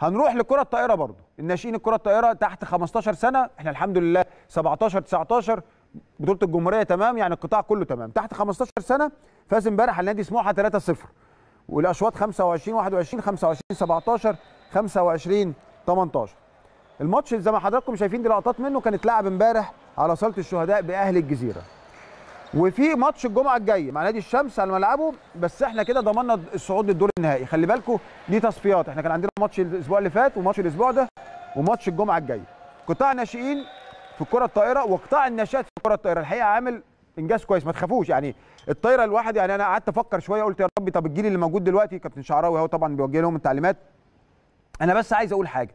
هنروح لكره الطائره برضو الناشئين الكره الطائره تحت 15 سنه احنا الحمد لله 17 19 بطوله الجمهوريه تمام يعني القطاع كله تمام تحت 15 سنه فاز امبارح النادي سموحه 3-0 والاشواط 25 21 25 17 25 18 الماتش زي ما حضراتكم شايفين دي لقطات منه كان اتلعب امبارح على صاله الشهداء باهل الجزيره وفي ماتش الجمعه الجاي مع نادي الشمس على ملعبه بس احنا كده ضمننا الصعود للدور النهائي خلي بالكم دي تصفيات احنا كان عندنا ماتش الاسبوع اللي فات وماتش الاسبوع ده وماتش الجمعه الجاي قطاع الناشئين في الكره الطائره وقطاع الناشئات في الكره الطائره الحقيقه عامل انجاز كويس ما تخافوش يعني الطايره الواحد يعني انا قعدت افكر شويه قلت يا ربي طب الجيل اللي موجود دلوقتي كابتن شعراوي اهو طبعا بيوجه لهم التعليمات انا بس عايز اقول حاجه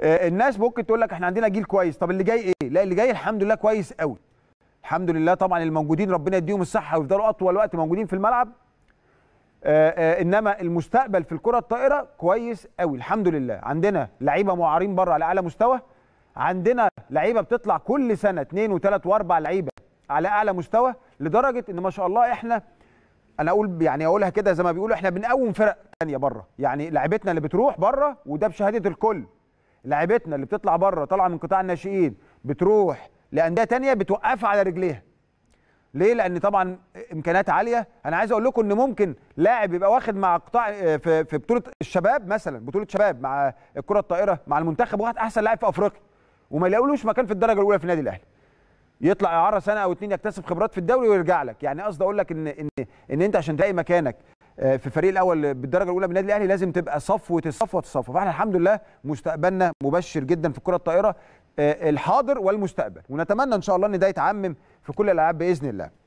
آه، الناس ممكن تقول لك احنا عندنا جيل كويس طب اللي جاي ايه لا اللي جاي الحمد لله كويس قوي الحمد لله طبعا الموجودين ربنا يديهم الصحه ويفضلوا اطول وقت موجودين في الملعب آآ آه، آآ آه، انما المستقبل في الكره الطائره كويس قوي الحمد لله عندنا لعيبه معارين بره على اعلى مستوى عندنا لعيبه بتطلع كل سنه اثنين وثلاث واربع لعيبه على اعلى مستوى لدرجه ان ما شاء الله احنا انا اقول يعني اقولها كده زي ما بيقولوا احنا بنقوم فرق ثانيه بره يعني لعيبتنا اللي بتروح بره وده بشهاده الكل لعيبتنا اللي بتطلع بره طالعه من قطاع الناشئين بتروح لانديه تانية بتوقفها على رجليها ليه لان طبعا امكانيات عاليه انا عايز اقول لكم ان ممكن لاعب يبقى واخد مع قطاع آه، في, في بطوله الشباب مثلا بطوله شباب مع الكره الطائره مع المنتخب واحد احسن لاعب في افريقيا وما يلاقولوش مكان في الدرجه الاولى في النادي الاهلي يطلع يعرى سنه او اتنين يكتسب خبرات في الدوري ويرجع لك يعني قصدي اقول لك ان ان ان انت عشان تلاقي مكانك آه، في الفريق الاول بالدرجه الاولى من النادي الاهلي لازم تبقى صفوه الصفوه الصفوه فاحنا الحمد لله مستقبلنا مبشر جدا في الكره الطائره آه، الحاضر والمستقبل ونتمنى ان شاء الله ان ده يتعمم في كل الالعاب باذن الله